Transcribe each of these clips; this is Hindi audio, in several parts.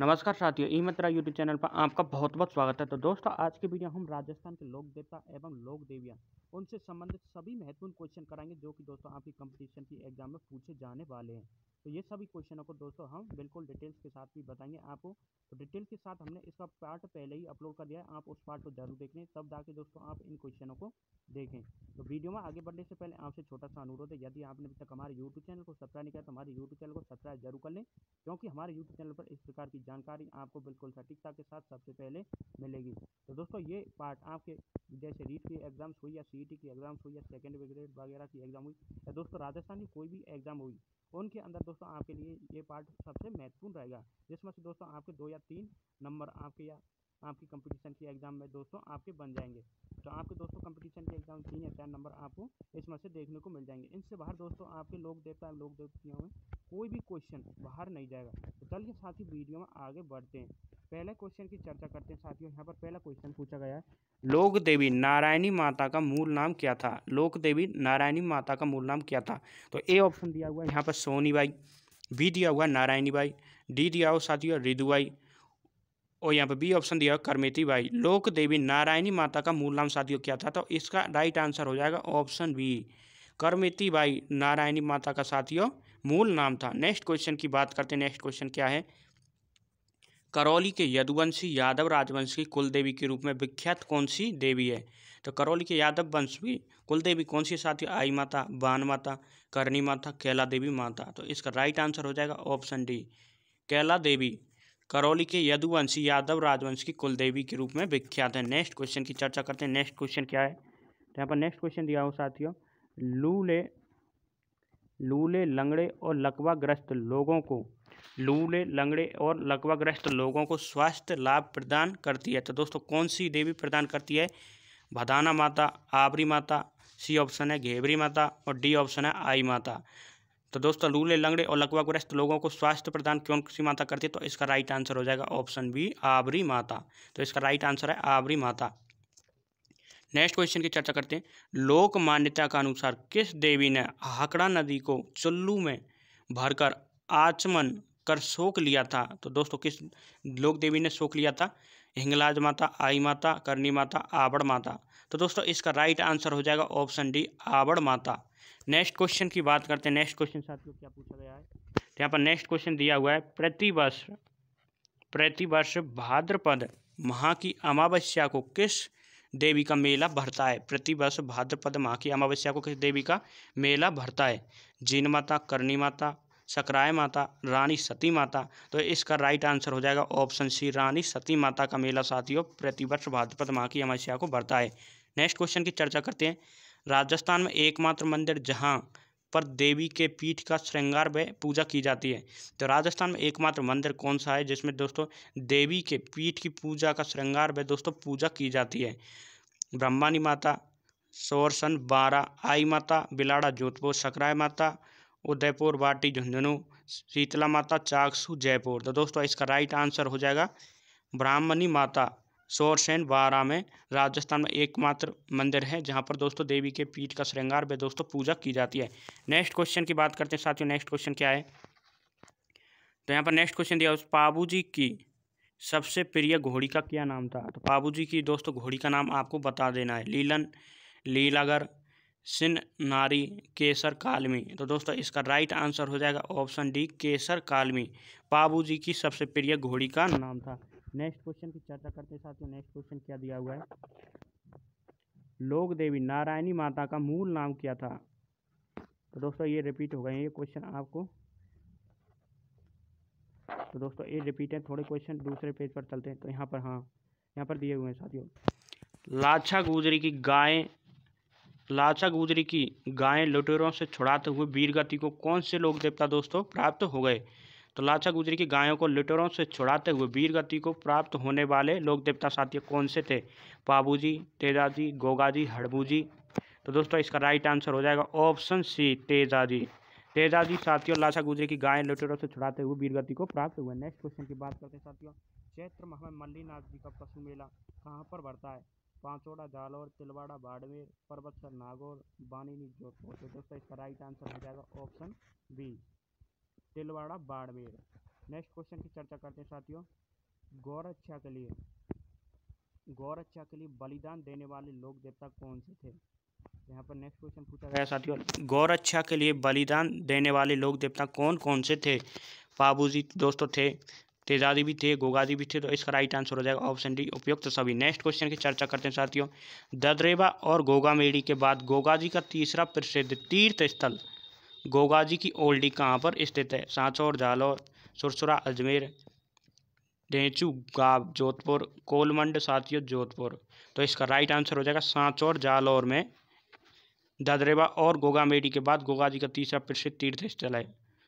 नमस्कार साथियों ई मित्रा यूट्यूब चैनल पर आपका बहुत बहुत स्वागत है तो दोस्तों आज की वीडियो हम राजस्थान के लोक देवता एवं लोक देवियां उनसे संबंधित सभी महत्वपूर्ण क्वेश्चन कराएंगे जो कि दोस्तों आपकी कंपटीशन की एग्जाम में पूछे जाने वाले हैं तो ये सभी क्वेश्चनों को दोस्तों हम बिल्कुल डिटेल्स के साथ भी बताएंगे आपको तो डिटेल के साथ हमने इसका पार्ट पहले ही अपलोड कर दिया है आप उस पार्ट को जरूर देख लें तब जाके दोस्तों आप इन क्वेश्चनों को देखें तो वीडियो में आगे बढ़ने से पहले आपसे छोटा सा अनुरोध है यदि आपने अभी तक हमारे यूट्यूब चैनल को सब्सक्राइब नहीं किया तो हमारे यूट्यूब चैनल को सब्सक्राइब जरूर कर लें क्योंकि हमारे यूट्यूब चैनल पर इस प्रकार की जानकारी आपको बिल्कुल सटीकता के साथ सबसे पहले मिलेगी तो दोस्तों ये पार्ट आपके जैसे रीट की एग्ज़ाम्स हुई या सी e की एग्ज़ाम्स हुई या सेकेंड ग्रेड वगैरह की एग्ज़ाम हुई या दोस्तों राजस्थान की कोई भी एग्ज़ाम हुई उनके अंदर दोस्तों आपके लिए ये पार्ट सबसे महत्वपूर्ण रहेगा जिसमें से दोस्तों आपके दो या तीन नंबर आपके या आपकी कंपटीशन की एग्ज़ाम में दोस्तों आपके बन जाएंगे तो आपके दोस्तों कंपटीशन के एग्ज़ाम तीन या चार नंबर आपको इसमें से देखने को मिल जाएंगे इनसे बाहर दोस्तों आपके लोक देवता लोक देवतियों में कोई भी क्वेश्चन बाहर नहीं जाएगा तो चलिए साथी वीडियो में आगे बढ़ते हैं पहले क्वेश्चन की चर्चा करते हैं साथियों यहाँ पर पहला क्वेश्चन पूछा गया है लोक देवी नारायणी माता का मूल नाम क्या था लोक देवी नारायणी माता का मूल नाम क्या था तो ए ऑप्शन दिया हुआ है यहाँ पर सोनी बाई बी दिया हुआ नारायणी बाई डी दिया हुआ साथियों रिदु बाई और यहाँ पर बी ऑप्शन दिया करमेती बाई लोक देवी नारायणी माता का मूल नाम साथियों क्या था तो इसका राइट आंसर हो जाएगा ऑप्शन बी करमेती बाई नारायणी माता का साथियों मूल नाम था नेक्स्ट क्वेश्चन की बात करते हैं नेक्स्ट क्वेश्चन क्या है करौली के यदुवंशी यादव राजवंश की कुल देवी के रूप में विख्यात कौन सी देवी है तो करौली के यादव वंश की देवी कौन सी साथी आई माता बान माता करणी माता कैला देवी माता तो इसका राइट आंसर हो जाएगा ऑप्शन डी कैला देवी करौली के यदुवंशी यादव राजवंश की कुल देवी के रूप में विख्यात है नेक्स्ट क्वेश्चन की चर्चा करते हैं नेक्स्ट क्वेश्चन क्या है तो यहाँ पर नेक्स्ट क्वेश्चन दिया हो साथियों लू ले लूले लंगड़े और लकवाग्रस्त लोगों को लूले लंगड़े और लकवाग्रस्त लोगों को स्वास्थ्य लाभ प्रदान करती है तो दोस्तों कौन सी देवी प्रदान करती है भदाना माता आबरी माता सी ऑप्शन है घेबरी माता और डी ऑप्शन है आई माता तो दोस्तों लूले लंगड़े और लकवाग्रस्त लोगों को स्वास्थ्य प्रदान कौन सी माता करती है तो इसका राइट आंसर हो जाएगा ऑप्शन बी आबरी माता तो इसका राइट आंसर है आबरी माता नेक्स्ट क्वेश्चन की चर्चा करते हैं लोक मान्यता का अनुसार किस देवी ने हाकड़ा नदी को चुल्लू में भरकर आचमन कर शोक लिया था तो दोस्तों किस लोक देवी ने शोक लिया था हिंगलाज माता आई माता करनी माता आबड़ माता तो दोस्तों इसका राइट आंसर हो जाएगा ऑप्शन डी आबड़ माता नेक्स्ट क्वेश्चन की बात करते हैं नेक्स्ट क्वेश्चन साथियों क्या पूछा गया है तो यहाँ पर नेक्स्ट क्वेश्चन दिया हुआ है प्रतिवर्ष प्रतिवर्ष भाद्रपद माह की अमावस्या को किस देवी का मेला भरता है प्रति वर्ष भाद्रपद माह की अमावस्या को किस देवी का मेला भरता है जीन माता करणी माता सकराय माता रानी सती माता तो इसका राइट आंसर हो जाएगा ऑप्शन सी रानी सती माता का मेला साथियों प्रतिवर्ष भाद्रपद माह की अमावस्या को भरता है नेक्स्ट क्वेश्चन की चर्चा करते हैं राजस्थान में एकमात्र मंदिर जहाँ पर देवी के पीठ का श्रृंगार व पूजा की जाती है तो राजस्थान में एकमात्र मंदिर कौन सा है जिसमें दोस्तों देवी के पीठ की पूजा का श्रृंगार व दोस्तों पूजा की जाती है ब्रह्मानी माता सोरसन बारा आई माता बिलाड़ा जोधपुर सकराय माता उदयपुर बाटी झुंझुनू शीतला माता चाकसू जयपुर तो दोस्तों इसका राइट आंसर हो जाएगा ब्राह्मणी माता सोरसेन बारा में राजस्थान में एकमात्र मंदिर है जहां पर दोस्तों देवी के पीठ का श्रृंगार में दोस्तों पूजा की जाती है नेक्स्ट क्वेश्चन की बात करते हैं साथियों नेक्स्ट क्वेश्चन क्या है तो यहाँ पर नेक्स्ट क्वेश्चन दिया बाबू जी की सबसे प्रिय घोड़ी का क्या नाम था तो बाबू जी की दोस्तों घोड़ी का नाम आपको बता देना है लीलन लीलागर सिन नारी केसर कालमी तो दोस्तों इसका राइट आंसर हो जाएगा ऑप्शन डी केसर कालमी बाबू की सबसे प्रिय घोड़ी का नाम था नेक्स्ट क्वेश्चन की चर्चा करते हैं साथियों नेक्स्ट क्वेश्चन क्या दिया हुआ है लोक देवी नारायणी माता का मूल नाम क्या था तो दोस्तों ये रिपीट हो गए ये क्वेश्चन आपको तो दोस्तों ये रिपीट है थोड़े क्वेश्चन दूसरे पेज पर चलते हैं तो यहाँ पर हाँ यहाँ पर दिए हुए हैं साथियों लाछा गुजरी की गाय लाछा गुजरी की गायें लुटेरों से छुड़ाते हुए वीरगति को कौन से लोक देवता दोस्तों प्राप्त हो गए तो लाचा गुजरी की गायों को लिटोरों से छुड़ाते हुए वीर गति को प्राप्त होने वाले लोक देवता साथी कौन से थे बाबूजी तेजाजी गोगाजी जी तो दोस्तों इसका राइट आंसर हो जाएगा ऑप्शन सी तेजाजी तेजाजी साथियों लाछा गुजरी की गायें लुटेरों से छुड़ाते हुए वीरगति को प्राप्त हुए नेक्स्ट क्वेश्चन की बात करते हैं साथियों चैत्र माह में मल्लीनाथ जी का पशु मेला कहाँ पर बढ़ता है पांचोड़ा जालौर तिलवाड़ा बाड़मेर पर्वतसर नागौर बानिनी जोधपुर तो दोस्तों इसका राइट आंसर हो जाएगा option B Tilwara Barmer next question की चर्चा करते हैं साथियों गौर रक्षा के लिए गौर रक्षा के लिए बलिदान देने वाले लोक देवता कौन से थे यहाँ पर नेक्स्ट क्वेश्चन पूछा गया साथियों गौर रक्षा के लिए बलिदान देने वाले लोक देवता कौन कौन से थे बाबू दोस्तों तो थे तेजादी भी थे गोगादी भी थे तो इसका राइट आंसर हो जाएगा ऑप्शन डी उपयुक्त सभी नेक्स्ट क्वेश्चन की चर्चा करते हैं साथियों ददरेवा और गोगा मेड़ी के बाद गोगाजी का तीसरा प्रसिद्ध तीर्थ स्थल गोगाजी की ओल्डी कहाँ पर स्थित है सांचौर जालौर सुरसुरा अजमेर डेंचू गाव जोधपुर कोलमंड साथियों जोधपुर तो इसका राइट आंसर हो जाएगा सांचौर जालौर में दादरेवा और गोगा के बाद गोगा जी का तीसरा प्रसिद्ध तीर्थ स्थल है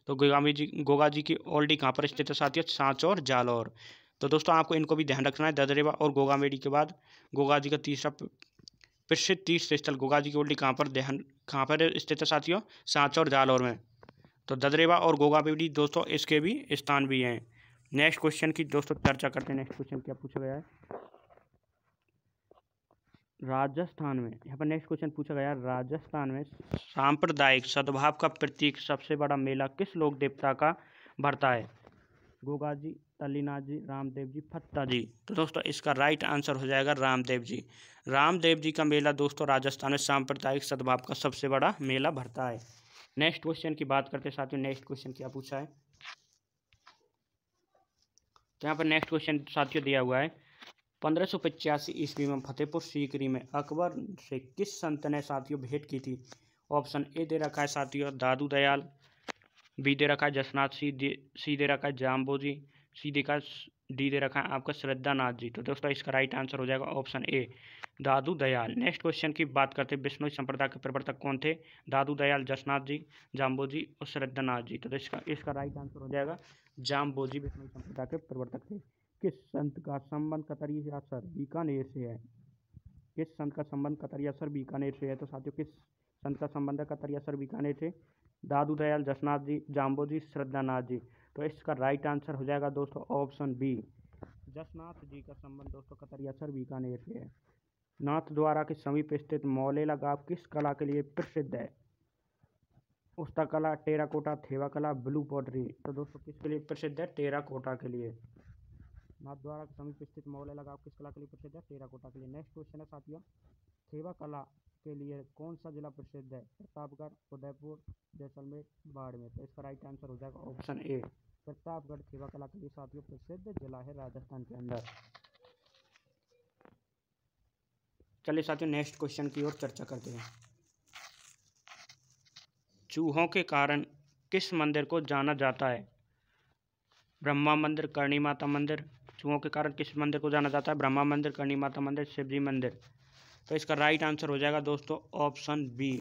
तो गोगा जी गोगा जी की ओल्डी कहाँ पर स्थित है साथियों सांचौर जालौर तो दोस्तों आपको इनको भी ध्यान रखना है ददरेवा और गोगा के बाद गोगा जी का तीसरा प्रसिद्ध तीर्थ स्थल गोगा जी की ओल्डी कहाँ पर ध्यान कहाँ पर स्थित है साथियों सांचा और जालौर में तो ददरेवा और गोगा गोगाबीडी दोस्तों इसके भी स्थान भी हैं नेक्स्ट क्वेश्चन की दोस्तों चर्चा करते हैं नेक्स्ट क्वेश्चन क्या पूछा गया है राजस्थान में यहाँ पर नेक्स्ट क्वेश्चन पूछा गया राजस्थान में सांप्रदायिक सद्भाव का प्रतीक सबसे बड़ा मेला किस लोक देवता का भरता है गोगाजी तलीना जी रामदेव जी फत्ता जी तो दोस्तों इसका राइट आंसर हो जाएगा रामदेव जी रामदेव जी का मेला दोस्तों राजस्थान में सांप्रदायिक सद्भाव का सबसे बड़ा मेला भरता है नेक्स्ट क्वेश्चन की बात करते हैं साथियों नेक्स्ट क्वेश्चन क्या पूछा है तो यहाँ पर नेक्स्ट क्वेश्चन साथियों दिया हुआ है पंद्रह सौ पचासी ईस्वी में फतेहपुर सीकरी में अकबर से किस संत ने साथियों भेंट की थी ऑप्शन ए दे रखा है साथियों दादू दयाल बी दे रखा है जसनाथ सी दे सी दे रखा है जाम्बो जी सीधे का डी दे रखा है आपका श्रद्धा नाथ जी तो दोस्तों इसका राइट आंसर हो जाएगा option A Dadu Dayal next question की बात करते हैं विष्णु संप्रदाय के प्रवर्तक कौन थे दादू दयाल जसनाथ जी जाम्बोजी और श्रद्धा नाथ जी तो इसका इसका राइट आंसर हो जाएगा जाम्बोजी विष्णु संप्रदाय के प्रवर्तक थे किस संत का संबंध कतरिया सर बीकानेर से है किस संत का संबंध कतरिया सर बीकानेर से है तो साथियों किस संत का संबंध है कतरिया सर बीकानेर से दादू दयाल जसनाथ जी जाम्बोजी श्रद्धा नाथ जी तो इसका राइट आंसर हो जाएगा दोस्तों ऑप्शन बी जसनाथ जी का संबंध दोस्तों कतरियासर बीकानेर से है नाथ द्वारा के समीप स्थित मौलेला गांव किस कला के लिए प्रसिद्ध है उसका कला टेराकोटा थेवा कला ब्लू पॉटरी तो दोस्तों किसके लिए प्रसिद्ध है टेराकोटा के लिए नाथ द्वारा के समीप स्थित मौलेला गांव किस कला के लिए प्रसिद्ध है टेराकोटा के लिए नेक्स्ट क्वेश्चन है साथियों थेवा कला के लिए कौन सा जिला प्रसिद्ध है प्रतापगढ़ उदयपुर जैसलमेर बाड़मेर तो इसका राइट आंसर हो जाएगा ऑप्शन ए प्रतापगढ़ सेवा कला के लिए साथियों प्रसिद्ध जिला है राजस्थान के अंदर चलिए साथियों नेक्स्ट क्वेश्चन की ओर चर्चा करते हैं चूहों के कारण किस मंदिर को जाना जाता है ब्रह्मा मंदिर करणी माता मंदिर चूहों के कारण किस मंदिर को जाना जाता है ब्रह्मा मंदिर करणी माता मंदिर शिवजी मंदिर तो इसका राइट आंसर हो जाएगा दोस्तों ऑप्शन बी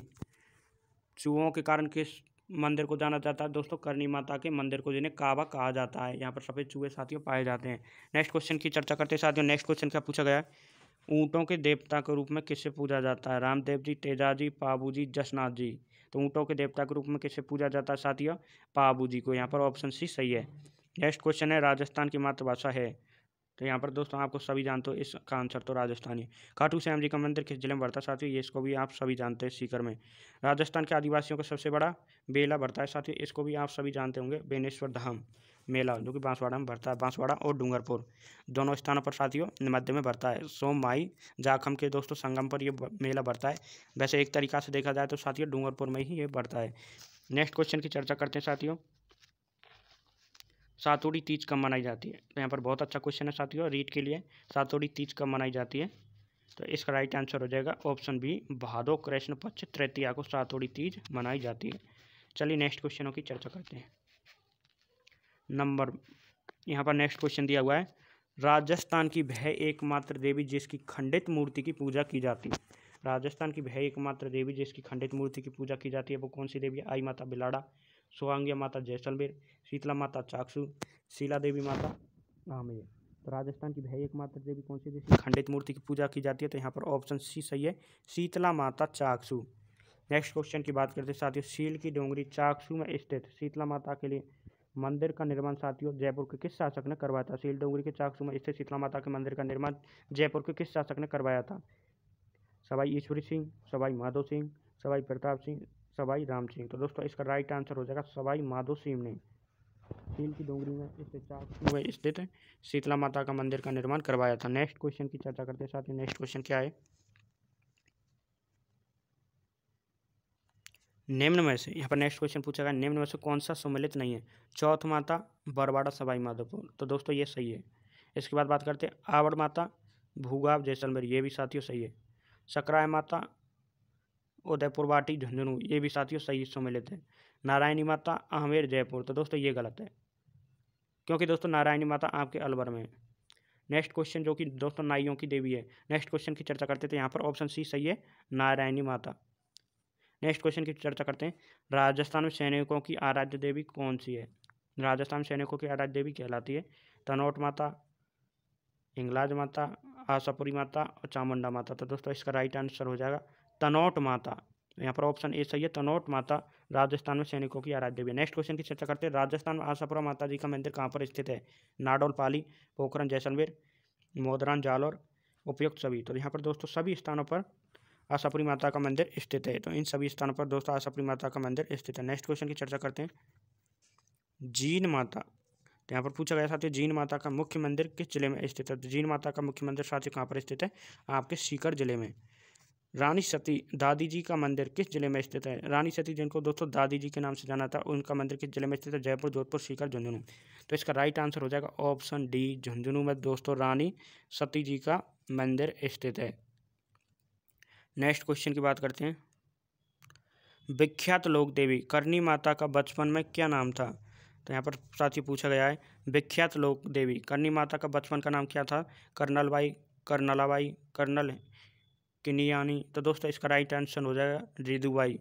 चूहों के कारण किस मंदिर को जाना जाता है दोस्तों करनी माता के मंदिर को जिन्हें काबा कहा जाता है यहाँ पर सफ़ेद चूहे साथियों पाए जाते हैं नेक्स्ट क्वेश्चन की चर्चा करते साथियों नेक्स्ट क्वेश्चन क्या पूछा गया है ऊँटों के देवता के रूप में किससे पूजा जाता है रामदेव जी तेजा जी पाबू जी जसनाथ जी तो ऊँटों के देवता के रूप में किससे पूजा जाता है साथियों पाबू जी को यहाँ पर ऑप्शन सी सही है नेक्स्ट क्वेश्चन है राजस्थान की मातृभाषा है तो यहाँ पर दोस्तों आपको सभी जानते हो इसका आंसर तो राजस्थान है खाटू श्याम जी का मंदिर किस जिले में बढ़ता है साथियों ये इसको भी आप सभी जानते हैं सीकर में राजस्थान के आदिवासियों का सबसे बड़ा मेला बढ़ता है साथियों इसको भी आप सभी जानते होंगे बेनेश्वर धाम मेला जो कि बांसवाड़ा में भरता है बांसवाड़ा और डूंगरपुर दोनों स्थानों पर साथियों मध्य में भरता है सोम माई जाखम के दोस्तों संगम पर ये मेला भरता है वैसे एक तरीका से देखा जाए तो साथियों डूंगरपुर में ही ये भरता है नेक्स्ट क्वेश्चन की चर्चा करते हैं साथियों सातोड़ी तीज कब मनाई जाती है तो यहाँ पर बहुत अच्छा क्वेश्चन है साथियों रीट के लिए सातोड़ी तीज कब मनाई जाती है तो इसका राइट आंसर हो जाएगा ऑप्शन बी भादो कृष्ण पक्ष तृतीया को सातोड़ी तीज मनाई जाती है चलिए नेक्स्ट क्वेश्चनों की चर्चा करते हैं नंबर यहाँ पर नेक्स्ट क्वेश्चन दिया हुआ है राजस्थान की भय एकमात्र देवी जिसकी खंडित मूर्ति की पूजा की जाती है राजस्थान की भय एकमात्र देवी जिसकी खंडित मूर्ति की पूजा की जाती है वो कौन सी देवी है आई माता बिलाड़ा सुहांगिया माता जैसलमेर शीतला माता चाकसू शीला देवी माता आमेर तो राजस्थान की भय एक माता देवी कौन सी देवी खंडित मूर्ति की पूजा की जाती है तो यहाँ पर ऑप्शन सी सही है शीतला माता चाकसू नेक्स्ट क्वेश्चन की बात करते हैं साथियों सील की डोंगरी चाकसू में स्थित शीतला माता के लिए मंदिर का निर्माण साथियों जयपुर के किस शासक ने करवाया था सील डोंगरी के चाकसू में स्थित शीतला माता के मंदिर का निर्माण जयपुर के किस शासक ने करवाया था सवाई ईश्वरी सिंह सवाई माधो सिंह सवाई प्रताप सिंह सवाई राम सिंह तो दोस्तों इसका राइट आंसर हो जाएगा सवाई माधो सिंह ने चीन की डोंगरी में इससे चार कुएं स्थित शीतला माता का मंदिर का निर्माण करवाया था नेक्स्ट क्वेश्चन की चर्चा करते हैं साथ ही नेक्स्ट क्वेश्चन क्या है निम्न में से यहाँ पर नेक्स्ट क्वेश्चन पूछा गया निम्न में से कौन सा सम्मिलित नहीं है चौथ माता बरवाड़ा सवाई माधोपुर तो दोस्तों ये सही है इसके बाद बात करते हैं आवड़ माता भूगाव जैसलमेर ये भी साथियों सही है सकराय माता उदयपुर वाटी झुंझुनू ये भी साथियों सही सम्मिलित है नारायणी माता आमेर जयपुर तो दोस्तों ये गलत है क्योंकि दोस्तों नारायणी माता आपके अलवर में है नेक्स्ट क्वेश्चन जो कि दोस्तों नाइयों की देवी है नेक्स्ट क्वेश्चन की चर्चा करते थे यहाँ पर ऑप्शन सी सही है नारायणी माता नेक्स्ट क्वेश्चन की चर्चा करते हैं राजस्थान में सैनिकों की आराध्य देवी कौन सी है राजस्थान सैनिकों की आराध्य देवी कहलाती है तनोट माता इंगलाज माता आशापुरी माता और चामुंडा माता तो दोस्तों इसका राइट आंसर हो जाएगा तनोट माता यहाँ पर ऑप्शन ए सही है तनोट माता राजस्थान में सैनिकों की आराध्य भी नेक्स्ट क्वेश्चन की चर्चा करते हैं राजस्थान में आशापुरा माता जी का मंदिर कहाँ पर स्थित है नाडोल पाली पोखरण जैसलमेर मोदरान जालौर उपयुक्त सभी तो यहाँ पर दोस्तों सभी स्थानों पर आशापुरी माता का मंदिर स्थित है तो इन सभी स्थानों पर दोस्तों आशापुरी माता का मंदिर स्थित है नेक्स्ट क्वेश्चन की चर्चा करते हैं जीन माता तो यहाँ पर पूछा गया साथी जीन माता का मुख्य मंदिर किस जिले में स्थित है तो जीन माता का मुख्य मंदिर साथी कहाँ पर स्थित है आपके सीकर जिले में रानी सती दादी जी का मंदिर किस जिले में स्थित है रानी सती जिनको दोस्तों दादी जी के नाम से जाना था उनका मंदिर किस जिले में स्थित है जयपुर जोधपुर सीकर झुंझुनू तो इसका राइट आंसर हो जाएगा ऑप्शन डी झुंझुनू में दोस्तों रानी सती जी का मंदिर स्थित है नेक्स्ट क्वेश्चन की बात करते हैं विख्यात लोक देवी करनी माता का बचपन में क्या नाम था तो यहाँ पर साथ ही पूछा गया है विख्यात लोक देवी करनी माता का बचपन का नाम क्या था कर्नल बाई कर्नलाबाई कर्नल किनियानी तो दोस्तों इसका राइट आंसर हो जाएगा रिदुबाई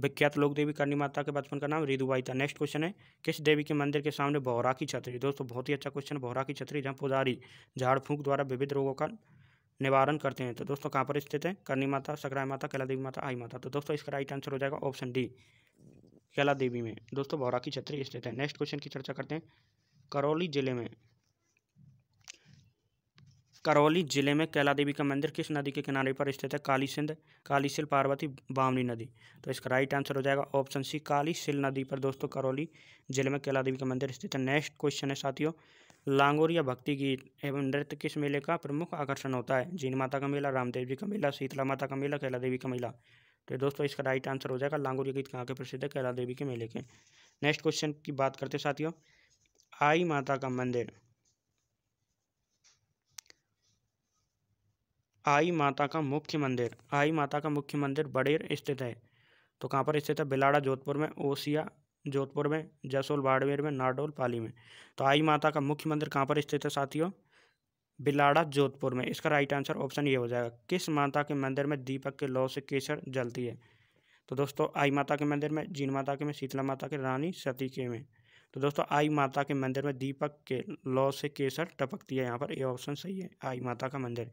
विख्यात लोक देवी करनी माता के बचपन का नाम रिदुबाई था नेक्स्ट क्वेश्चन है किस देवी के मंदिर के सामने बोहरा की छतरी दोस्तों बहुत ही अच्छा क्वेश्चन है की छतरी जहाँ पुजारी झाड़ फूंक द्वारा विविध रोगों का निवारण करते हैं तो दोस्तों कहाँ पर स्थित है करनी माता सकराय माता कैला देवी माता आई माता तो दोस्तों इसका राइट आंसर हो जाएगा ऑप्शन डी कैला देवी में दोस्तों बोहरा की छतरी स्थित है नेक्स्ट क्वेश्चन की चर्चा करते हैं करौली जिले में करौली जिले में कैला देवी का मंदिर किस नदी के किनारे पर स्थित है काली सिंध काली सिल पार्वती बामनी नदी तो इसका राइट आंसर हो जाएगा ऑप्शन सी काली सिल नदी पर दोस्तों करौली जिले में कैला देवी का मंदिर स्थित है नेक्स्ट क्वेश्चन है साथियों लांगोर या भक्ति गीत एवं नृत्य किस मेले का प्रमुख आकर्षण होता है जीन माता का मेला रामदेव जी का मेला शीतला माता का मेला कैला देवी का मेला तो दोस्तों इसका राइट आंसर हो जाएगा लांगोरिया गीत कहाँ के प्रसिद्ध है कैला देवी के मेले के नेक्स्ट क्वेश्चन की बात करते साथियों आई माता का मंदिर आई माता का मुख्य मंदिर आई माता का मुख्य मंदिर बड़ेर स्थित है तो कहाँ पर स्थित है बिलाड़ा जोधपुर में ओसिया जोधपुर में जसोल बाड़मेर में नाडोल पाली में तो आई माता का मुख्य मंदिर कहाँ पर स्थित है साथियों बिलाड़ा जोधपुर में इसका राइट आंसर ऑप्शन ये हो जाएगा किस माता के मंदिर में दीपक के लौ से केसर जलती है तो दोस्तों आई माता के मंदिर में जीन माता के में शीतला माता के रानी सती के में तो दोस्तों आई माता के मंदिर में दीपक के लौ से केसर टपकती है यहाँ पर ये ऑप्शन सही है आई माता का मंदिर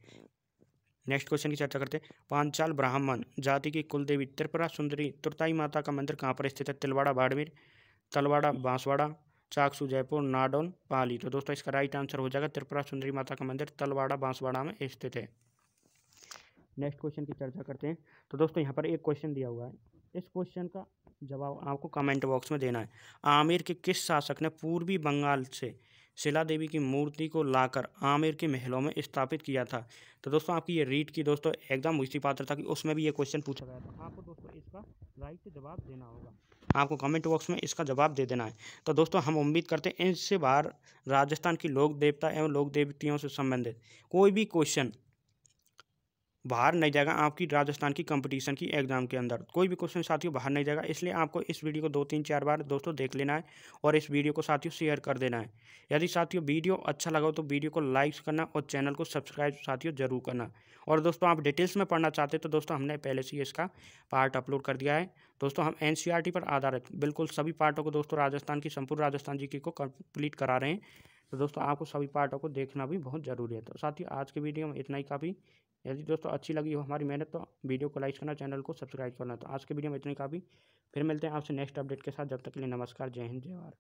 नेक्स्ट क्वेश्चन की चर्चा करते हैं पांचाल ब्राह्मण जाति की कुलदेवी त्रिपुरा सुंदरी तुरताई माता का मंदिर कहाँ पर स्थित है तिलवाड़ा बाड़मेर तलवाड़ा बांसवाड़ा चाकसू जयपुर नाडोन पाली तो दोस्तों इसका राइट आंसर हो जाएगा त्रिपुरा सुंदरी माता का मंदिर तलवाड़ा बांसवाड़ा में स्थित है नेक्स्ट क्वेश्चन की चर्चा करते हैं तो दोस्तों यहाँ पर एक क्वेश्चन दिया हुआ है इस क्वेश्चन का जवाब आपको कमेंट बॉक्स में देना है आमिर के किस शासक ने पूर्वी बंगाल से शिला देवी की मूर्ति को लाकर आमिर के महलों में स्थापित किया था तो दोस्तों आपकी ये रीट की दोस्तों एग्जाम पात्र था कि उसमें भी ये क्वेश्चन पूछा गया था आपको दोस्तों इसका राइट जवाब देना होगा आपको कमेंट बॉक्स में इसका जवाब दे देना है तो दोस्तों हम उम्मीद करते हैं इससे बाहर राजस्थान की लोक देवता एवं लोक देवतियों से संबंधित कोई भी क्वेश्चन बाहर नहीं जाएगा आपकी राजस्थान की कंपटीशन की एग्जाम के अंदर कोई भी क्वेश्चन साथियों बाहर नहीं जाएगा इसलिए आपको इस वीडियो को दो तीन चार बार दोस्तों देख लेना है और इस वीडियो को साथियों शेयर कर देना है यदि साथियों वीडियो अच्छा लगा हो तो वीडियो को लाइक करना और चैनल को सब्सक्राइब साथियों जरूर करना और दोस्तों आप डिटेल्स में पढ़ना चाहते हैं तो दोस्तों हमने पहले से ही इसका पार्ट अपलोड कर दिया है दोस्तों हम एन e पर आधारित बिल्कुल सभी पार्टों को दोस्तों राजस्थान की संपूर्ण राजस्थान जी को कम्प्लीट करा रहे हैं तो दोस्तों आपको सभी पार्टों को देखना भी बहुत ज़रूरी है तो साथियों आज के वीडियो में इतना ही काफ़ी यदि दोस्तों अच्छी लगी हो हमारी मेहनत तो वीडियो को लाइक करना चैनल को सब्सक्राइब करना तो आज के वीडियो में इतनी काफ़ी फिर मिलते हैं आपसे नेक्स्ट अपडेट के साथ जब तक के लिए नमस्कार जय हिंद जय भारत